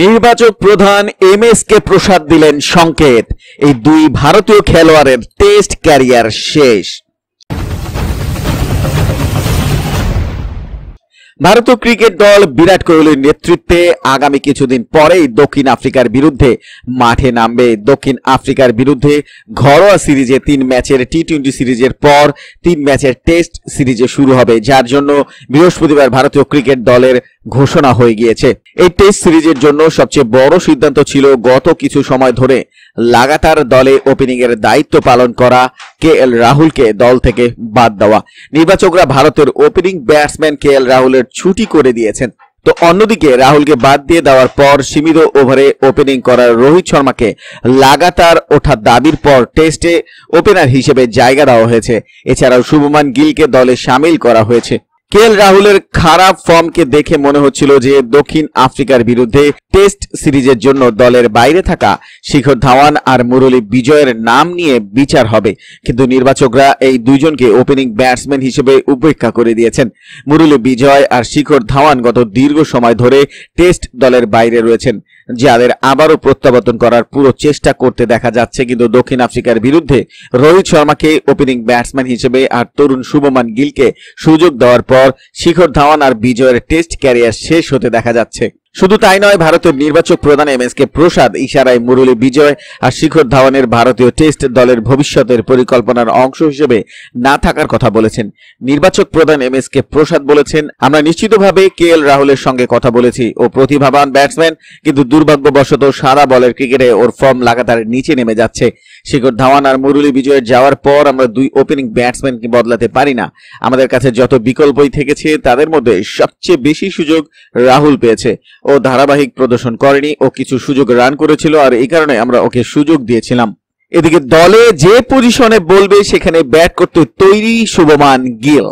নির্বাচক প্রধান M S K প্রসাদ দিলেন সংকেত এই দুই ভারতীয় খেলোয়াড়ের টেস্ট ক্যারিয়ার শেষ ভারতীয় ক্রিকেট দল বিরাট কোহলির নেতৃত্বে আগামী কিছুদিন পরেই দক্ষিণ আফ্রিকার বিরুদ্ধে মাঠে নামবে দক্ষিণ আফ্রিকার বিরুদ্ধে ঘরোয়া সিরিজে তিন ম্যাচের টি টোয়েন্টি সিরিজের পর তিন ম্যাচের টেস্ট সিরিজে শুরু হবে যার জন্য বৃহস্পতিবার ভারতীয় ক্রিকেট দলের ঘোষণা হয়ে গিয়েছে এই টেস্ট সিরিজের জন্য সবচেয়ে বড় সিদ্ধান্ত ছিল গত কিছু সময় ধরে লাগাতার দলে ওপেনিংয়ের দায়িত্ব পালন করা কে এল রাহুলকে দল থেকে বাদ দেওয়া নির্বাচকরা ভারতের ওপেনিং ব্যাটসম্যান কে এল রাহুলের ছুটি করে দিয়েছেন তো অন্যদিকে রাহুলকে বাদ দিয়ে দেওয়ার পর সীমিত ওভারে ওপেনিং করার রোহিত শর্মাকে লাগাতার ওঠার দাবির পর টেস্টে ওপেনার হিসেবে জায়গা দেওয়া হয়েছে এছাড়াও শুভমান গিলকে দলে সামিল করা হয়েছে কেল রাহুলের খারাপ ফর্মকে দেখে মনে হচ্ছিল যে দক্ষিণ আফ্রিকার বিরুদ্ধে টেস্ট সিরিজের জন্য দলের বাইরে থাকা শিখর ধাওয়ান আর মুরলী বিজয়ের নাম নিয়ে বিচার হবে কিন্তু নির্বাচকরা এই দুজনকে ওপেনিং ব্যাটসম্যান হিসেবে উপেক্ষা করে দিয়েছেন মুরলী বিজয় আর শিখর ধাওয়ান গত দীর্ঘ সময় ধরে টেস্ট দলের বাইরে রয়েছেন যাদের আবারও প্রত্যাবর্তন করার পুরো চেষ্টা করতে দেখা যাচ্ছে কিন্তু দক্ষিণ আফ্রিকার বিরুদ্ধে রোহিত শর্মাকে ওপেনিং ব্যাটসম্যান হিসেবে আর তরুণ শুভমান গিলকে সুযোগ দেওয়ার পর শিখর ধাওয়ান আর বিজয়ের টেস্ট ক্যারিয়ার শেষ হতে দেখা যাচ্ছে শুধু তাই নয় ভারতের নির্বাচক প্রধান এম এস কে প্রসাদ ইশারায় মুরলী বিজয় আর শিখর ধাওয়ানের ভারতীয় টেস্ট দলের ভবিষ্যতের পরিকল্পনার অংশ হিসেবে না থাকার কথা বলেছেন নির্বাচক প্রধান এম এস কে প্রসাদ বলেছেন আমরা নিশ্চিতভাবে কে এল রাহুলের সঙ্গে কথা বলেছি ও প্রতিভাবান ব্যাটসম্যান কিন্তু দুর্ভাগ্যবশত সারা বলের ক্রিকেটে ওর ফর্ম লাগাতার নিচে নেমে যাচ্ছে শিখর ধাওয়ান আর মুরলী বিজয়ের যাওয়ার পর আমরা দুই ওপেনিং ব্যাটসম্যানকে বদলাতে পারি না আমাদের কাছে যত বিকল্পই থেকেছে তাদের মধ্যে সবচেয়ে বেশি সুযোগ রাহুল পেয়েছে ও ধারাবাহিক প্রদর্শন করেনি ও কিছু সুযোগ রান করেছিল আর এই কারণে আমরা ওকে সুযোগ দিয়েছিলাম এদিকে দলে যে পজিশনে বলবে সেখানে ব্যাট করতে তৈরি শুভমান গিল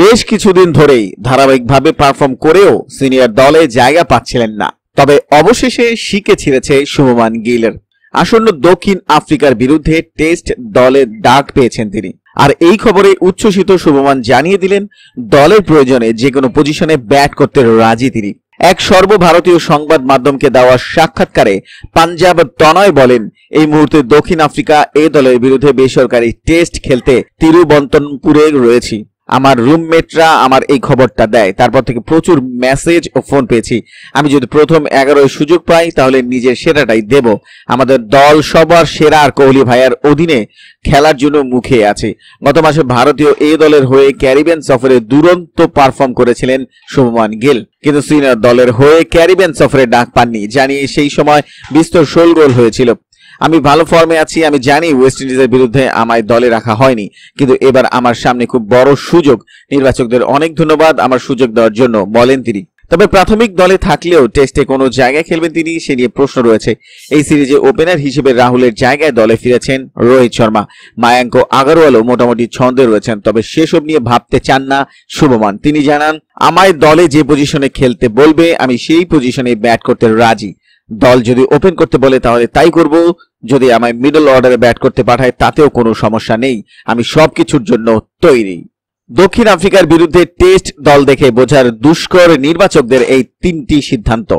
বেশ কিছুদিন ধরেই ধারাবাহিকভাবে পারফর্ম করেও সিনিয়র দলে জায়গা পাচ্ছিলেন না তবে অবশেষে শিখে ছিঁড়েছে শুভমান গিলের আসন্ন দক্ষিণ আফ্রিকার বিরুদ্ধে টেস্ট দলে ডাক পেয়েছেন তিনি আর এই খবরে উচ্ছ্বসিত শুভমান জানিয়ে দিলেন দলের প্রয়োজনে যে কোনো পজিশনে ব্যাট করতে রাজি তিনি এক সর্বভারতীয় সংবাদ মাধ্যমকে দেওয়া সাক্ষাৎকারে পাঞ্জাব তনয় বলেন এই মুহূর্তে দক্ষিণ আফ্রিকা এ দলের বিরুদ্ধে বেসরকারি টেস্ট খেলতে তিরুবন্তনপুরে রয়েছি আমার রুমমেটরা আমার এই খবরটা দেয় তারপর থেকে প্রচুর মেসেজ ও ফোন পেয়েছি আমি যদি প্রথম এগারোয় সুযোগ পাই তাহলে নিজের সেরাটাই দেব আমাদের দল সবার সেরা আর কোহলি ভাইয়ার অধীনে খেলার জন্য মুখে আছে গত মাসে ভারতীয় এ দলের হয়ে ক্যারিবিয়ান সফরে দুরন্ত পারফর্ম করেছিলেন শুভমান গিল কিন্তু সিনিয়র দলের হয়ে ক্যারিবিয়ান সফরে ডাক পাননি জানিয়ে সেই সময় বিস্তর শোল গোল হয়েছিল আমি ভালো ফর্মে আছি আমি জানি ওয়েস্ট ইন্ডিজের বিরুদ্ধে আমায় দলে রাখা হয়নি কিন্তু এবার আমার সামনে খুব বড় সুযোগ নির্বাচকদের অনেক ধন্যবাদ আমার সুযোগ দেওয়ার জন্য বলেন তিনি তবে প্রাথমিক দলে থাকলেও টেস্টে কোনো জায়গায় খেলবেন তিনি সে নিয়ে প্রশ্ন রয়েছে এই সিরিজে ওপেনার হিসেবে রাহুলের জায়গায় দলে ফিরেছেন রোহিত শর্মা মায়াঙ্ক আগরওয়ালও মোটামুটি ছন্দে রয়েছেন তবে সেসব নিয়ে ভাবতে চান না শুভমান তিনি জানান আমায় দলে যে পজিশনে খেলতে বলবে আমি সেই পজিশনে ব্যাট করতে রাজি দল যদি ওপেন করতে বলে তাহলে তাই করব যদি আমায় মিডল অর্ডারে ব্যাট করতে পাঠায় তাতেও কোনো সমস্যা নেই আমি সব কিছুর জন্য তৈরি দক্ষিণ আফ্রিকার বিরুদ্ধে টেস্ট দল দেখে বোঝার দুষ্কর নির্বাচকদের এই তিনটি সিদ্ধান্ত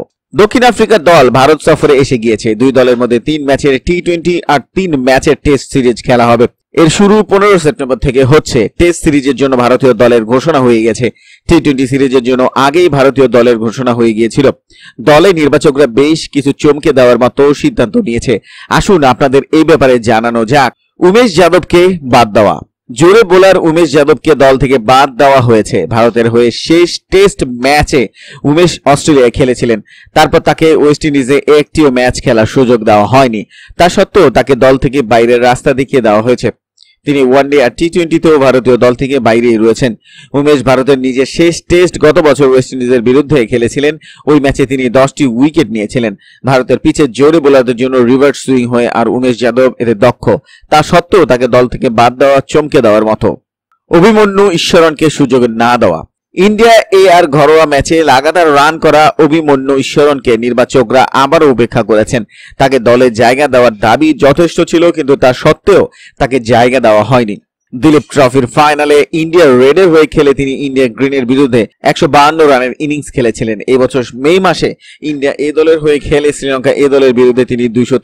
দক্ষিণ আফ্রিকার দল ভারত সফরে এসে গিয়েছে দুই দলের মধ্যে তিন ম্যাচের টি টোয়েন্টি আর তিন ম্যাচের টেস্ট সিরিজ খেলা হবে এর শুরু পনেরো সেপ্টেম্বর থেকে হচ্ছে টেস্ট সিরিজের জন্য ভারতীয় দলের ঘোষণা হয়ে গেছে টি টোয়েন্টি সিরিজের জন্য আগেই ভারতীয় দলের ঘোষণা হয়ে গিয়েছিল দলে নির্বাচকরা বেশ কিছু চমকে দেওয়ার মতো সিদ্ধান্ত নিয়েছে আসুন আপনাদের এই ব্যাপারে জানানো যাক উমেশ যাদবকে বাদ দেওয়া জোরে বোলার উমেশ যাদবকে দল থেকে বাদ দেওয়া হয়েছে ভারতের হয়ে শেষ টেস্ট ম্যাচে উমেশ অস্ট্রেলিয়ায় খেলেছিলেন তারপর তাকে ওয়েস্ট ইন্ডিজে একটিও ম্যাচ খেলার সুযোগ দেওয়া হয়নি তা সত্ত্বেও তাকে দল থেকে বাইরের রাস্তা দেখিয়ে দেওয়া হয়েছে তিনি ওয়ানডে আর টি টোয়েন্টিতেও ভারতীয় দল থেকে বাইরেই রয়েছেন উমেশ ভারতের নিজের শেষ টেস্ট গত বছর ওয়েস্ট ইন্ডিজের বিরুদ্ধে খেলেছিলেন ওই ম্যাচে তিনি দশটি উইকেট নিয়েছিলেন ভারতের পিচের জোরে বোলারদের জন্য রিভার্স সুইং হয়ে আর উমেশ যাদব এতে দক্ষ তা সত্ত্বেও তাকে দল থেকে বাদ দেওয়া চমকে দেওয়ার মতো অভিমন্যু ঈশ্বরণকে সুযোগ না দেওয়া ইন্ডিয়া এ আর ঘরোয়া ম্যাচে লাগাতার রান করা অভিমন্যু ঈশ্বরনকে নির্বাচকরা আবারও উপেক্ষা করেছেন তাকে দলে জায়গা দেওয়ার দাবি যথেষ্ট ছিল কিন্তু তা সত্ত্বেও তাকে জায়গা দেওয়া হয়নি দিলীপ ট্রফির ফাইনালে ইন্ডিয়া রেডের হয়ে খেলে তিনি ইন্ডিয়া গ্রিনের বিরুদ্ধে একশো রানের ইনিংস খেলেছিলেন এবছর মে মাসে ইন্ডিয়া এ দলের হয়ে খেলে শ্রীলঙ্কা এ দলের বিরুদ্ধে তিনি দুইশো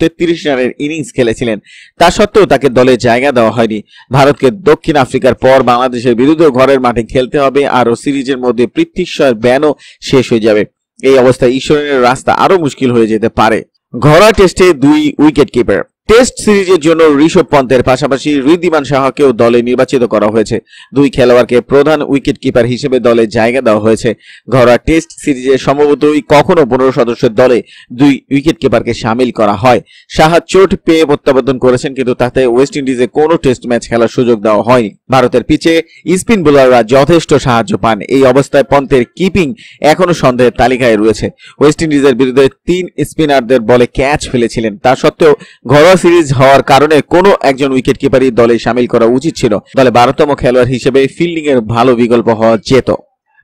রানের ইনিংস খেলেছিলেন তা সত্ত্বেও তাকে দলে জায়গা দেওয়া হয়নি ভারতকে দক্ষিণ আফ্রিকার পর বাংলাদেশের বিরুদ্ধে ঘরের মাঠে খেলতে হবে আরও সিরিজের মধ্যে পৃথ্বীশ্বর ব্যানও শেষ হয়ে যাবে এই অবস্থায় ঈশ্বরের রাস্তা আরও মুশকিল হয়ে যেতে পারে ঘরোয়া টেস্টে দুই উইকেট কিপার টেস্ট সিরিজের জন্য ঋষভ পন্থের পাশাপাশি ঋদিমান সাহাকেও দলে নির্বাচিত করা হয়েছে দুই খেলোয়াড়কে প্রধান উইকেট কিপার হিসেবে দলে জায়গা দেওয়া হয়েছে ঘরোয়া টেস্ট সিরিজে সম্ভবতই কখনো পনেরো সদস্যের দলে দুই উইকেট কিপারকে সামিল করা হয় সাহা চোট পেয়ে প্রত্যাবর্তন করেছেন কিন্তু তাতে ওয়েস্ট ইন্ডিজে কোনো টেস্ট ম্যাচ খেলার সুযোগ দেওয়া হয়নি ভারতের পিচে স্পিন বোলাররা যথেষ্ট সাহায্য পান এই অবস্থায় পন্থের কিপিং এখনো সন্দেহের তালিকায় রয়েছে ওয়েস্ট ইন্ডিজের বিরুদ্ধে তিন স্পিনারদের বলে ক্যাচ ফেলেছিলেন তা সত্ত্বেও ঘরোয়া ড্র সিরিজ হওয়ার কারণে কোনো একজন উইকেট কিপারই দলে সামিল করা উচিত ছিল দলে বারোতম খেলোয়াড় হিসেবে ফিল্ডিং এর ভালো বিকল্প হওয়া যেত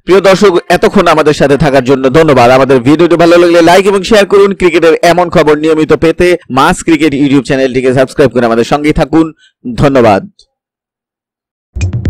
প্রিয় দর্শক এতক্ষণ আমাদের সাথে থাকার জন্য ধন্যবাদ আমাদের ভিডিওটি ভালো লাগলে লাইক এবং শেয়ার করুন ক্রিকেটের এমন খবর নিয়মিত পেতে মাস ক্রিকেট ইউটিউব চ্যানেলটিকে সাবস্ক্রাইব করে আমাদের সঙ্গেই থাকুন ধন্যবাদ